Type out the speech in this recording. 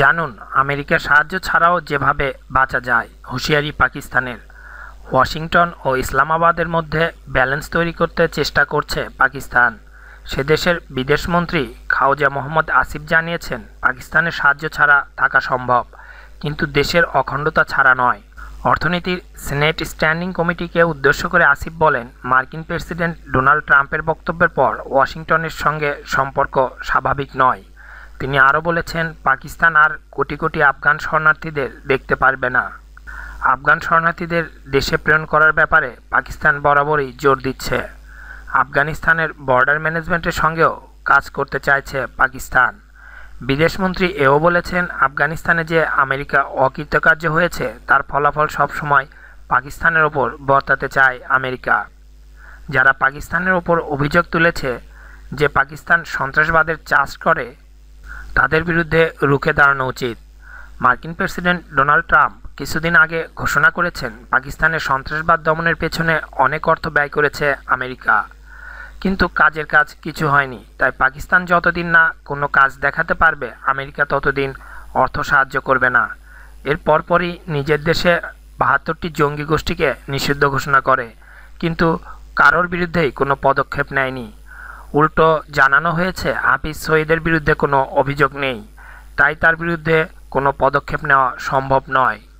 জানুন আমেরিকার সাহায্য ছাড়াও যেভাবে বাঁচা যায় হুঁশিয়ারি পাকিস্তানের ওয়াশিংটন ও ইসলামাবাদের মধ্যে ব্যালেন্স তৈরি করতে চেষ্টা করছে পাকিস্তান সে দেশের বিদেশমন্ত্রী খাওজা মোহাম্মদ আসিফ জানিয়েছেন পাকিস্তানের সাহায্য ছাড়া থাকা সম্ভব কিন্তু দেশের অখণ্ডতা ছাড়া নয় অর্থনীতির সিনেট স্ট্যান্ডিং কমিটিকে উদ্দেশ্য করে আসিফ বলেন মার্কিন প্রেসিডেন্ট ডোনাল্ড ট্রাম্পের বক্তব্যের পর ওয়াশিংটনের সঙ্গে সম্পর্ক স্বাভাবিক নয় তিনি আরও বলেছেন পাকিস্তান আর কোটি কোটি আফগান শরণার্থীদের দেখতে পারবে না আফগান শরণার্থীদের দেশে প্রেরণ করার ব্যাপারে পাকিস্তান বরাবরই জোর দিচ্ছে আফগানিস্তানের বর্ডার ম্যানেজমেন্টের সঙ্গেও কাজ করতে চাইছে পাকিস্তান বিদেশমন্ত্রী এও বলেছেন আফগানিস্তানে যে আমেরিকা অকৃতকার্য হয়েছে তার ফলাফল সবসময় পাকিস্তানের ওপর বর্তাতে চায় আমেরিকা যারা পাকিস্তানের ওপর অভিযোগ তুলেছে যে পাকিস্তান সন্ত্রাসবাদের চাষ করে তাদের বিরুদ্ধে রুখে দাঁড়ানো উচিত মার্কিন প্রেসিডেন্ট ডোনাল্ড ট্রাম্প কিছুদিন আগে ঘোষণা করেছেন পাকিস্তানে সন্ত্রাসবাদ দমনের পেছনে অনেক অর্থ ব্যয় করেছে আমেরিকা কিন্তু কাজের কাজ কিছু হয়নি তাই পাকিস্তান যতদিন না কোনো কাজ দেখাতে পারবে আমেরিকা ততদিন অর্থ সাহায্য করবে না এর পরপরই নিজের দেশে বাহাত্তরটি জঙ্গি গোষ্ঠীকে নিষিদ্ধ ঘোষণা করে কিন্তু কারোর বিরুদ্ধেই কোনো পদক্ষেপ নেয়নি উল্টো জানানো হয়েছে আপিস সৈয়দের বিরুদ্ধে কোনো অভিযোগ নেই তাই তার বিরুদ্ধে কোনো পদক্ষেপ নেওয়া সম্ভব নয়